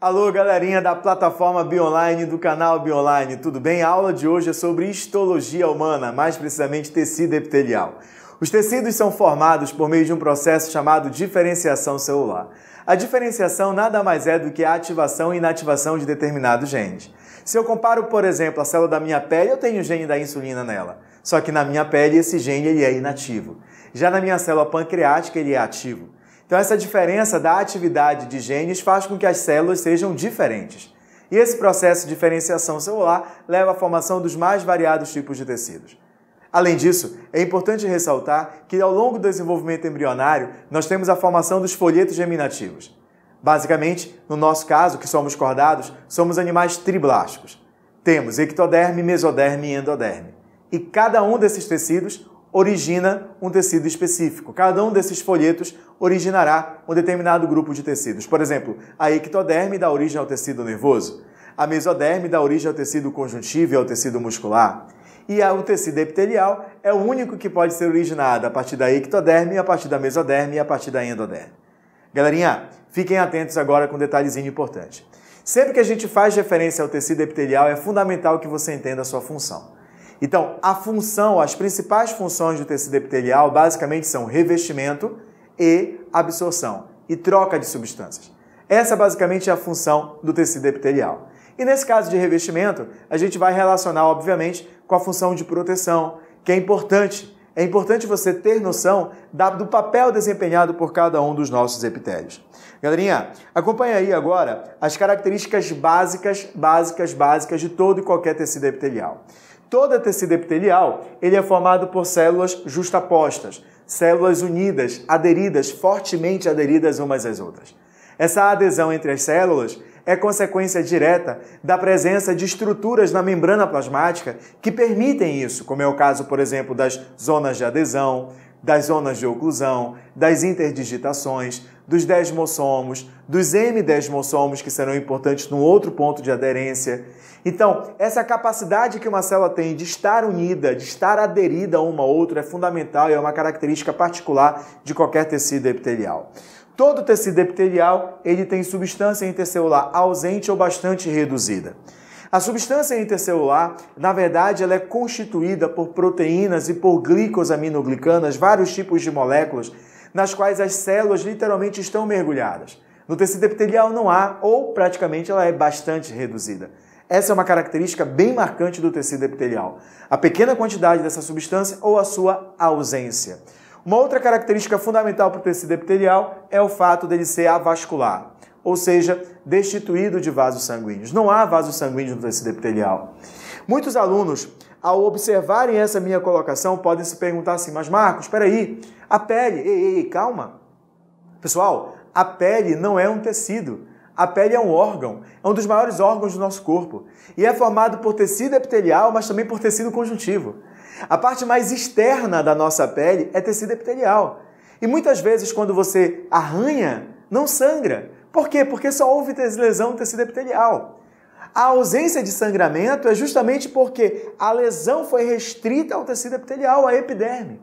Alô, galerinha da plataforma Bionline do canal Bionline, tudo bem? A aula de hoje é sobre histologia humana, mais precisamente tecido epitelial. Os tecidos são formados por meio de um processo chamado diferenciação celular. A diferenciação nada mais é do que a ativação e inativação de determinados genes. Se eu comparo, por exemplo, a célula da minha pele, eu tenho o gene da insulina nela. Só que na minha pele esse gene ele é inativo. Já na minha célula pancreática ele é ativo. Então, essa diferença da atividade de genes faz com que as células sejam diferentes. E esse processo de diferenciação celular leva à formação dos mais variados tipos de tecidos. Além disso, é importante ressaltar que ao longo do desenvolvimento embrionário, nós temos a formação dos folhetos germinativos. Basicamente, no nosso caso, que somos cordados, somos animais triblásticos. Temos ectoderme, mesoderme e endoderme. E cada um desses tecidos origina um tecido específico. Cada um desses folhetos originará um determinado grupo de tecidos. Por exemplo, a ectoderme dá origem ao tecido nervoso, a mesoderme dá origem ao tecido conjuntivo e ao tecido muscular. E o tecido epitelial é o único que pode ser originado a partir da ectoderme, a partir da mesoderme e a partir da endoderme. Galerinha, fiquem atentos agora com um detalhezinho importante. Sempre que a gente faz referência ao tecido epitelial, é fundamental que você entenda a sua função. Então, a função, as principais funções do tecido epitelial basicamente são revestimento e absorção e troca de substâncias. Essa é basicamente é a função do tecido epitelial. E nesse caso de revestimento, a gente vai relacionar, obviamente, com a função de proteção, que é importante. É importante você ter noção do papel desempenhado por cada um dos nossos epitélios. Galerinha, acompanha aí agora as características básicas, básicas, básicas de todo e qualquer tecido epitelial. Todo tecido epitelial ele é formado por células justapostas, células unidas, aderidas, fortemente aderidas umas às outras. Essa adesão entre as células é consequência direta da presença de estruturas na membrana plasmática que permitem isso, como é o caso, por exemplo, das zonas de adesão, das zonas de oclusão, das interdigitações, dos desmossomos, dos M-desmossomos que serão importantes num outro ponto de aderência. Então, essa capacidade que uma célula tem de estar unida, de estar aderida a uma outra é fundamental e é uma característica particular de qualquer tecido epitelial. Todo tecido epitelial, ele tem substância intercelular ausente ou bastante reduzida. A substância intercelular, na verdade, ela é constituída por proteínas e por glicosaminoglicanas, vários tipos de moléculas, nas quais as células literalmente estão mergulhadas. No tecido epitelial não há, ou praticamente ela é bastante reduzida. Essa é uma característica bem marcante do tecido epitelial: a pequena quantidade dessa substância ou a sua ausência. Uma outra característica fundamental para o tecido epitelial é o fato dele ser avascular ou seja, destituído de vasos sanguíneos. Não há vasos sanguíneos no tecido epitelial. Muitos alunos, ao observarem essa minha colocação, podem se perguntar assim: mas Marcos, espera aí, a pele, ei, ei, calma. Pessoal, a pele não é um tecido. A pele é um órgão, é um dos maiores órgãos do nosso corpo e é formado por tecido epitelial, mas também por tecido conjuntivo. A parte mais externa da nossa pele é tecido epitelial. E muitas vezes, quando você arranha, não sangra, por quê? Porque só houve lesão no tecido epitelial. A ausência de sangramento é justamente porque a lesão foi restrita ao tecido epitelial, à epiderme.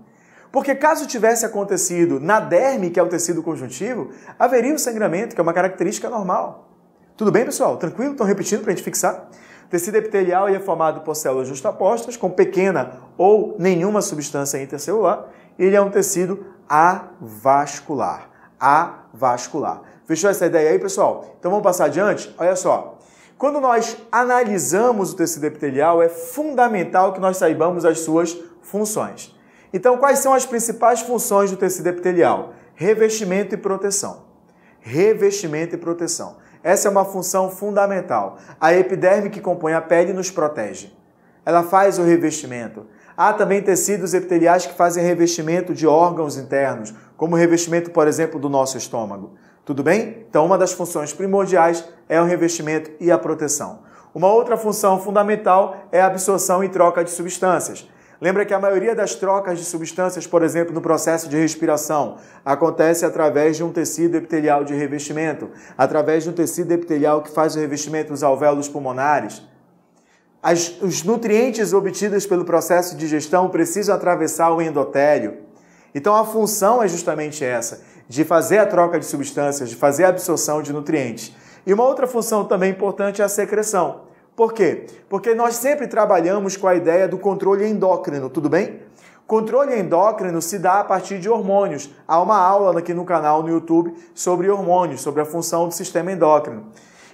Porque caso tivesse acontecido na derme, que é o tecido conjuntivo, haveria o sangramento, que é uma característica normal. Tudo bem, pessoal? Tranquilo? Estão repetindo para a gente fixar? O tecido epitelial é formado por células justapostas, com pequena ou nenhuma substância intercelular, e ele é um tecido avascular avascular. Fechou essa ideia aí, pessoal? Então vamos passar adiante? Olha só. Quando nós analisamos o tecido epitelial, é fundamental que nós saibamos as suas funções. Então, quais são as principais funções do tecido epitelial? Revestimento e proteção. Revestimento e proteção. Essa é uma função fundamental. A epiderme que compõe a pele nos protege. Ela faz o revestimento. Há também tecidos epiteliais que fazem revestimento de órgãos internos, como o revestimento, por exemplo, do nosso estômago. Tudo bem? Então, uma das funções primordiais é o revestimento e a proteção. Uma outra função fundamental é a absorção e troca de substâncias. Lembra que a maioria das trocas de substâncias, por exemplo, no processo de respiração, acontece através de um tecido epitelial de revestimento, através de um tecido epitelial que faz o revestimento dos alvéolos pulmonares. As, os nutrientes obtidos pelo processo de digestão precisam atravessar o endotélio. Então a função é justamente essa, de fazer a troca de substâncias, de fazer a absorção de nutrientes. E uma outra função também importante é a secreção. Por quê? Porque nós sempre trabalhamos com a ideia do controle endócrino, tudo bem? Controle endócrino se dá a partir de hormônios. Há uma aula aqui no canal no YouTube sobre hormônios, sobre a função do sistema endócrino.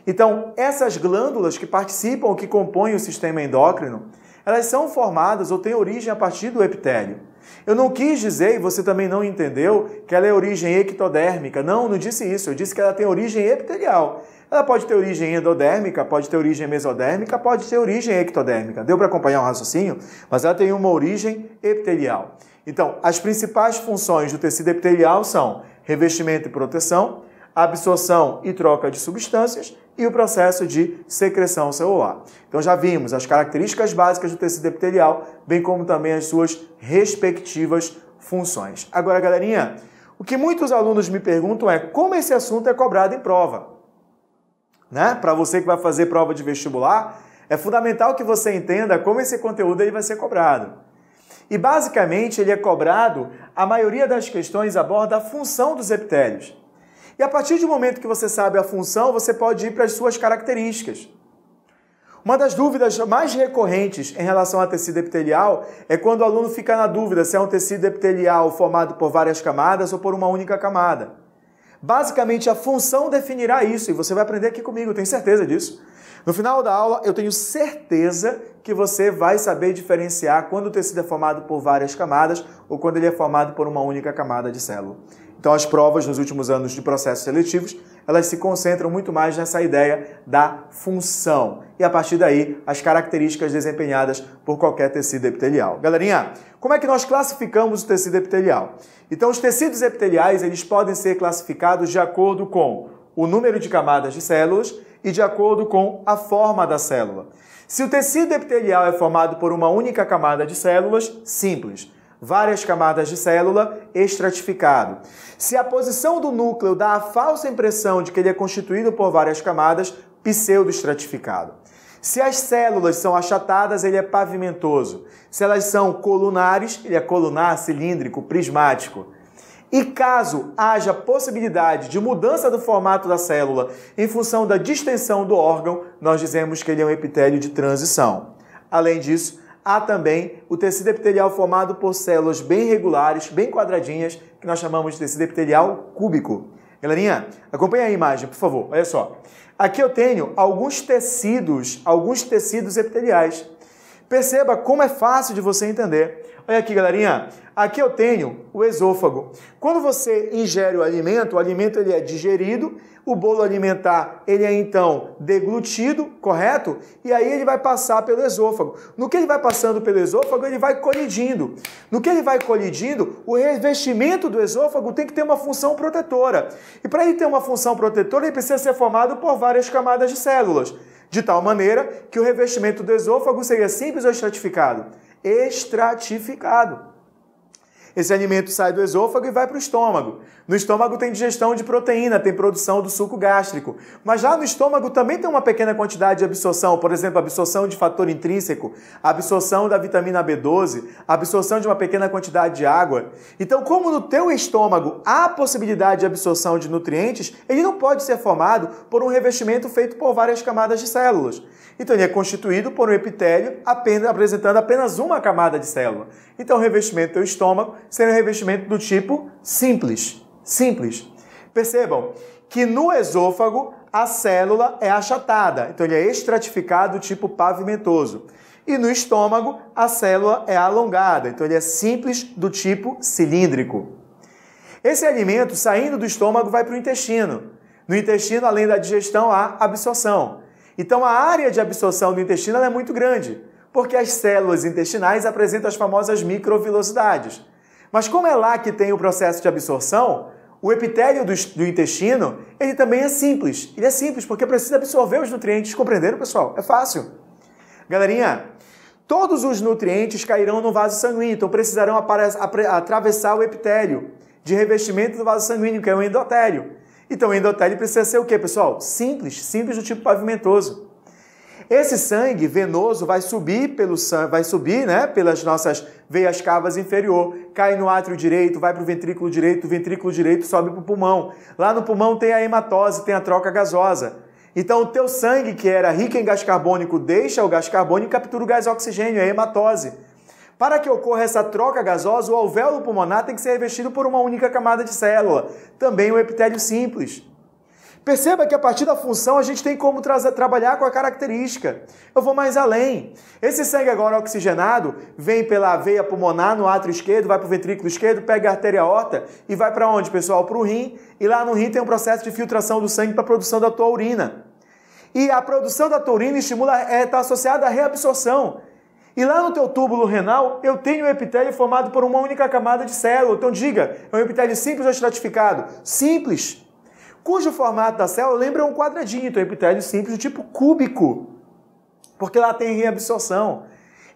Então, essas glândulas que participam, que compõem o sistema endócrino, elas são formadas ou têm origem a partir do epitélio. Eu não quis dizer, e você também não entendeu, que ela é origem ectodérmica. Não, não disse isso. Eu disse que ela tem origem epitelial. Ela pode ter origem endodérmica, pode ter origem mesodérmica, pode ter origem ectodérmica. Deu para acompanhar o um raciocínio? Mas ela tem uma origem epitelial. Então, as principais funções do tecido epitelial são revestimento e proteção, absorção e troca de substâncias e o processo de secreção celular. Então já vimos as características básicas do tecido epitelial, bem como também as suas respectivas funções. Agora, galerinha, o que muitos alunos me perguntam é como esse assunto é cobrado em prova. Né? Para você que vai fazer prova de vestibular, é fundamental que você entenda como esse conteúdo ele vai ser cobrado. E basicamente ele é cobrado, a maioria das questões aborda a função dos epitélios. E a partir do momento que você sabe a função, você pode ir para as suas características. Uma das dúvidas mais recorrentes em relação a tecido epitelial é quando o aluno fica na dúvida se é um tecido epitelial formado por várias camadas ou por uma única camada. Basicamente, a função definirá isso e você vai aprender aqui comigo, tenho certeza disso. No final da aula, eu tenho certeza que você vai saber diferenciar quando o tecido é formado por várias camadas ou quando ele é formado por uma única camada de célula. Então, as provas nos últimos anos de processos seletivos, elas se concentram muito mais nessa ideia da função. E a partir daí, as características desempenhadas por qualquer tecido epitelial. Galerinha, como é que nós classificamos o tecido epitelial? Então, os tecidos epiteliais, eles podem ser classificados de acordo com o número de camadas de células e de acordo com a forma da célula. Se o tecido epitelial é formado por uma única camada de células, simples várias camadas de célula, estratificado. Se a posição do núcleo dá a falsa impressão de que ele é constituído por várias camadas, pseudoestratificado. Se as células são achatadas, ele é pavimentoso. Se elas são colunares, ele é colunar, cilíndrico, prismático. E caso haja possibilidade de mudança do formato da célula em função da distensão do órgão, nós dizemos que ele é um epitélio de transição. Além disso, há também o tecido epitelial formado por células bem regulares, bem quadradinhas, que nós chamamos de tecido epitelial cúbico. Galerinha, acompanha a imagem, por favor. Olha só. Aqui eu tenho alguns tecidos, alguns tecidos epiteliais. Perceba como é fácil de você entender Olha aqui, galerinha. Aqui eu tenho o esôfago. Quando você ingere o alimento, o alimento ele é digerido, o bolo alimentar ele é então deglutido, correto? E aí ele vai passar pelo esôfago. No que ele vai passando pelo esôfago, ele vai colidindo. No que ele vai colidindo, o revestimento do esôfago tem que ter uma função protetora. E para ele ter uma função protetora, ele precisa ser formado por várias camadas de células, de tal maneira que o revestimento do esôfago seria simples ou estratificado estratificado. Esse alimento sai do esôfago e vai para o estômago. No estômago tem digestão de proteína, tem produção do suco gástrico. Mas lá no estômago também tem uma pequena quantidade de absorção, por exemplo, absorção de fator intrínseco, absorção da vitamina B12, absorção de uma pequena quantidade de água. Então, como no teu estômago há possibilidade de absorção de nutrientes, ele não pode ser formado por um revestimento feito por várias camadas de células. Então, ele é constituído por um epitélio apenas, apresentando apenas uma camada de célula. Então, o revestimento do teu estômago sendo um revestimento do tipo simples. Simples. Percebam que no esôfago a célula é achatada, então ele é estratificado tipo pavimentoso. E no estômago a célula é alongada, então ele é simples do tipo cilíndrico. Esse alimento saindo do estômago vai para o intestino. No intestino, além da digestão, há absorção. Então a área de absorção do intestino é muito grande, porque as células intestinais apresentam as famosas microvilosidades. Mas como é lá que tem o processo de absorção, o epitélio do, do, intestino, ele também é simples. Ele é simples porque precisa absorver os nutrientes. Compreenderam, pessoal? É fácil. Galerinha, todos os nutrientes cairão no vaso sanguíneo, então precisarão atravessar o epitélio de revestimento do vaso sanguíneo, que é o endotélio. Então, o endotélio precisa ser o quê, pessoal? Simples, simples do tipo pavimentoso. Esse sangue venoso vai subir pelo vai subir, né, pelas nossas veias cavas inferior, cai no átrio direito, vai para o ventrículo direito, o ventrículo direito sobe para o pulmão. Lá no pulmão tem a hematose, tem a troca gasosa. Então o teu sangue que era rico em gás carbônico deixa o gás carbônico e captura o gás oxigênio, é a hematose. Para que ocorra essa troca gasosa, o alvéolo pulmonar tem que ser revestido por uma única camada de célula, também o epitélio simples. Perceba que a partir da função a gente tem como trabalhar com a característica. Eu vou mais além. Esse sangue agora oxigenado vem pela veia pulmonar no átrio esquerdo, vai para o ventrículo esquerdo, pega a artéria aorta e vai para onde, pessoal? Para o rim. E lá no rim tem um processo de filtração do sangue para a produção da tua urina. E a produção da tua urina estimula, está é, tá associada à reabsorção. E lá no teu túbulo renal, eu tenho um epitélio formado por uma única camada de célula. Então diga, é um epitélio simples ou estratificado? Simples cujo formato da célula lembra um quadradinho, então é epitélio simples do tipo cúbico, porque lá tem reabsorção.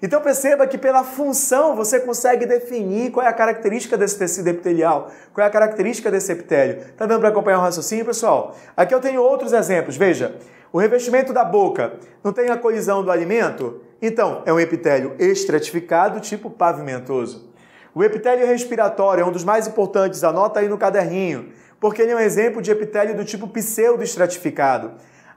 Então perceba que pela função você consegue definir qual é a característica desse tecido epitelial, qual é a característica desse epitélio. Tá dando para acompanhar o raciocínio, pessoal? Aqui eu tenho outros exemplos. Veja, o revestimento da boca não tem a colisão do alimento? Então, é um epitélio estratificado, tipo pavimentoso. O epitélio respiratório é um dos mais importantes, anota aí no caderninho porque ele é um exemplo de epitélio do tipo pseudo-estratificado.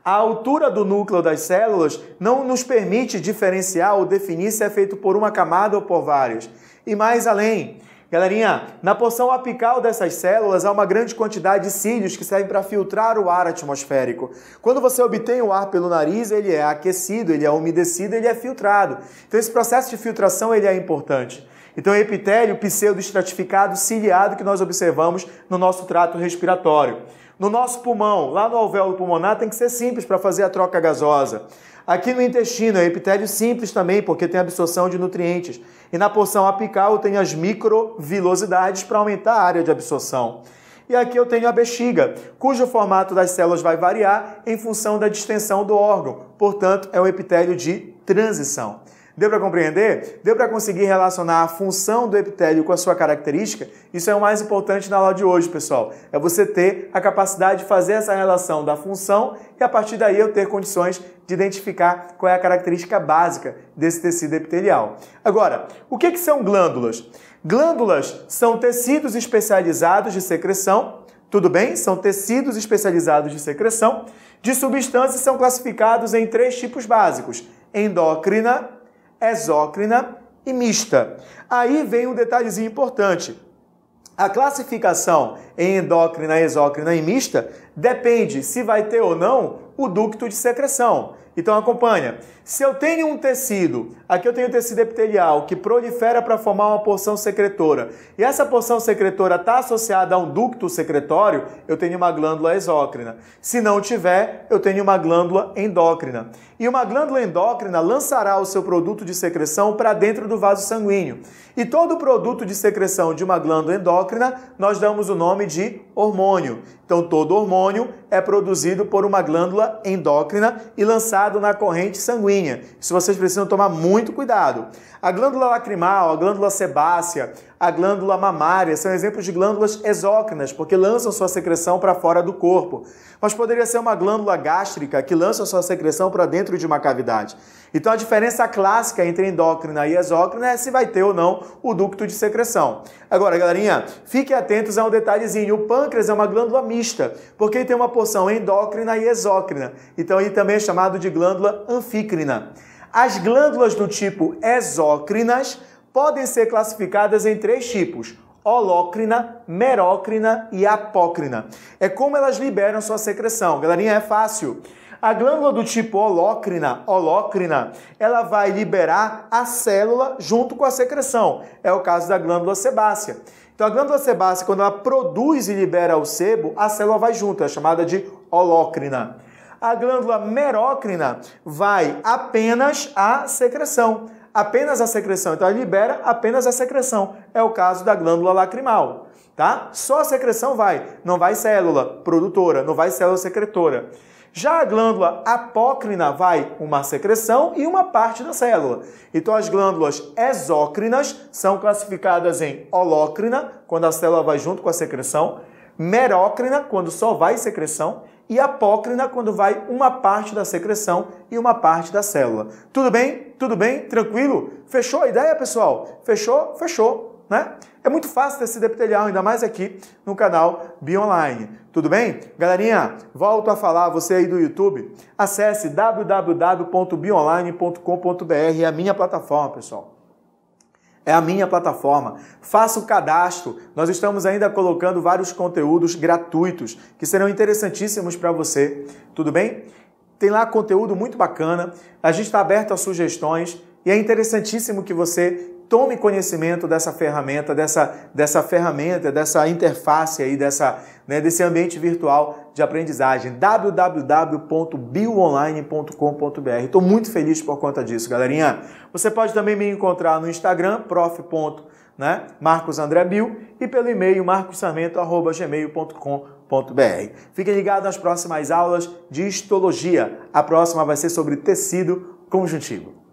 A altura do núcleo das células não nos permite diferenciar ou definir se é feito por uma camada ou por várias. E mais além, galerinha, na porção apical dessas células há uma grande quantidade de cílios que servem para filtrar o ar atmosférico. Quando você obtém o ar pelo nariz, ele é aquecido, ele é umedecido, ele é filtrado. Então esse processo de filtração ele é importante. Então, é epitélio estratificado ciliado que nós observamos no nosso trato respiratório. No nosso pulmão, lá no alvéolo pulmonar, tem que ser simples para fazer a troca gasosa. Aqui no intestino é epitélio simples também, porque tem absorção de nutrientes. E na porção apical tem as microvilosidades para aumentar a área de absorção. E aqui eu tenho a bexiga, cujo formato das células vai variar em função da distensão do órgão. Portanto, é um epitélio de transição. Deu para compreender? Deu para conseguir relacionar a função do epitélio com a sua característica? Isso é o mais importante na aula de hoje, pessoal. É você ter a capacidade de fazer essa relação da função e a partir daí eu ter condições de identificar qual é a característica básica desse tecido epitelial. Agora, o que, é que são glândulas? Glândulas são tecidos especializados de secreção, tudo bem? São tecidos especializados de secreção. De substâncias são classificados em três tipos básicos: endócrina, exócrina e mista. Aí vem um detalhezinho importante. A classificação em endócrina, exócrina e mista depende se vai ter ou não o ducto de secreção. Então acompanha. Se eu tenho um tecido, aqui eu tenho tecido epitelial que prolifera para formar uma porção secretora, e essa porção secretora está associada a um ducto secretório, eu tenho uma glândula exócrina. Se não tiver, eu tenho uma glândula endócrina. E uma glândula endócrina lançará o seu produto de secreção para dentro do vaso sanguíneo. E todo produto de secreção de uma glândula endócrina nós damos o nome de hormônio. Então todo hormônio é produzido por uma glândula endócrina e lançado na corrente sanguínea pequenininha. Isso vocês precisam tomar muito cuidado. A glândula lacrimal, a glândula sebácea, a glândula mamária, são exemplos de glândulas exócrinas, porque lançam sua secreção para fora do corpo. Mas poderia ser uma glândula gástrica que lança sua secreção para dentro de uma cavidade. Então a diferença clássica entre endócrina e exócrina é se vai ter ou não o ducto de secreção. Agora, galerinha, fique atentos a um detalhezinho. O pâncreas é uma glândula mista, porque tem uma porção endócrina e exócrina. Então ele também é chamado de glândula anfícrina. As glândulas do tipo exócrinas podem ser classificadas em três tipos: holócrina, merócrina e apócrina. É como elas liberam sua secreção. Galerinha, é fácil. A glândula do tipo holócrina, holócrina, ela vai liberar a célula junto com a secreção. É o caso da glândula sebácea. Então a glândula sebácea, quando ela produz e libera o sebo, a célula vai junto, é chamada de holócrina. A glândula merócrina vai apenas a secreção apenas a secreção. Então ela libera apenas a secreção. É o caso da glândula lacrimal, tá? Só a secreção vai, não vai célula produtora, não vai célula secretora. Já a glândula apócrina vai uma secreção e uma parte da célula. Então as glândulas exócrinas são classificadas em holócrina quando a célula vai junto com a secreção, merócrina, quando só vai secreção, e apócrina quando vai uma parte da secreção e uma parte da célula. Tudo bem? Tudo bem? Tranquilo? Fechou a ideia, pessoal? Fechou? Fechou, né? É muito fácil desse epitelial, ainda mais aqui no canal BioOnline. Tudo bem? Galerinha, volto a falar, você aí do YouTube, acesse www.bionline.com.br, é a minha plataforma, pessoal é a minha plataforma. Faça o cadastro. Nós estamos ainda colocando vários conteúdos gratuitos que serão interessantíssimos para você. Tudo bem? Tem lá conteúdo muito bacana. A gente está aberto a sugestões e é interessantíssimo que você tome conhecimento dessa ferramenta, dessa, dessa ferramenta, dessa interface aí, dessa, né, desse ambiente virtual de aprendizagem. www.bioonline.com.br. Estou muito feliz por conta disso, galerinha. Você pode também me encontrar no Instagram, prof. Né, Marcos André Bill, e pelo e-mail marcosamento@gmail.com.br. Fique ligado nas próximas aulas de histologia. A próxima vai ser sobre tecido conjuntivo.